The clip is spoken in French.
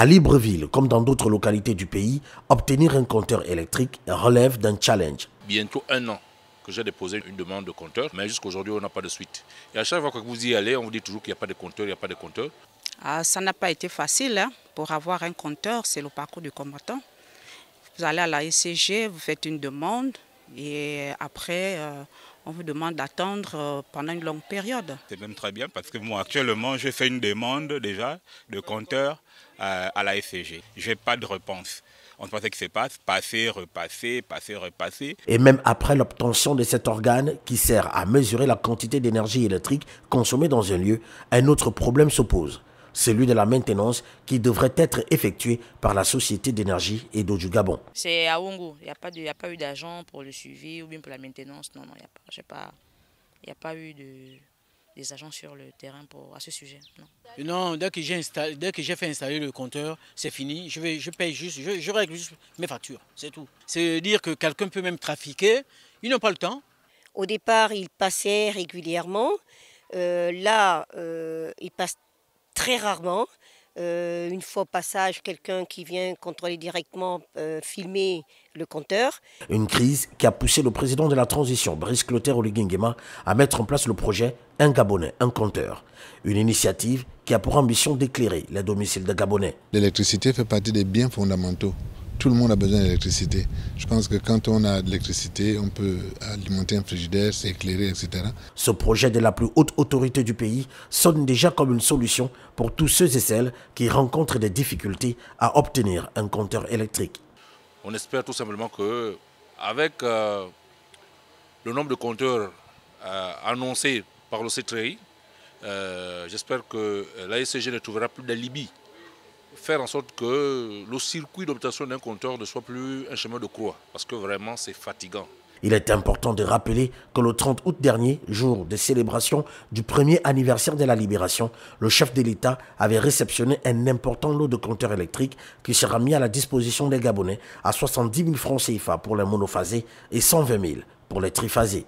À Libreville, comme dans d'autres localités du pays, obtenir un compteur électrique relève d'un challenge. Bientôt un an que j'ai déposé une demande de compteur, mais jusqu'à aujourd'hui, on n'a pas de suite. Et à chaque fois que vous y allez, on vous dit toujours qu'il n'y a pas de compteur, il n'y a pas de compteur. Ah, ça n'a pas été facile. Hein, pour avoir un compteur, c'est le parcours du combattant. Vous allez à la ECG, vous faites une demande et après, euh, on vous demande d'attendre euh, pendant une longue période. C'est même très bien parce que moi, actuellement, j'ai fait une demande déjà de compteur euh, à la SCG. n'ai pas de réponse. On ne sait pas ce qui se passe, passer, repasser, passer, repasser. Et même après l'obtention de cet organe qui sert à mesurer la quantité d'énergie électrique consommée dans un lieu, un autre problème s'oppose, celui de la maintenance qui devrait être effectuée par la Société d'énergie et d'eau du Gabon. C'est à Ongo, il n'y a, pas eu d'agent pour le suivi ou bien pour la maintenance, non, non, il n'y a, a pas eu de des agents sur le terrain pour, à ce sujet. Non, non dès que j'ai fait installer le compteur, c'est fini. Je, vais, je paye juste, je, règle juste mes factures, c'est tout. C'est dire que quelqu'un peut même trafiquer, ils n'ont pas le temps. Au départ, ils passaient régulièrement. Euh, là, euh, ils passent très rarement. Euh, une fois au passage, quelqu'un qui vient contrôler directement, euh, filmer le compteur. Une crise qui a poussé le président de la transition, Brice Clotaire Oligingema, à mettre en place le projet Un Gabonais, un compteur. Une initiative qui a pour ambition d'éclairer les domiciles de Gabonais. L'électricité fait partie des biens fondamentaux tout le monde a besoin d'électricité. Je pense que quand on a de l'électricité, on peut alimenter un frigidaire, s'éclairer, etc. Ce projet de la plus haute autorité du pays sonne déjà comme une solution pour tous ceux et celles qui rencontrent des difficultés à obtenir un compteur électrique. On espère tout simplement que, avec euh, le nombre de compteurs euh, annoncés par le CTRI, euh, j'espère que la ne trouvera plus de d'alibi faire en sorte que le circuit d'obtention d'un compteur ne soit plus un chemin de croix, parce que vraiment c'est fatigant. Il est important de rappeler que le 30 août dernier, jour de célébration du premier anniversaire de la libération, le chef de l'État avait réceptionné un important lot de compteurs électriques qui sera mis à la disposition des Gabonais à 70 000 francs CFA pour les monophasés et 120 000 pour les triphasés.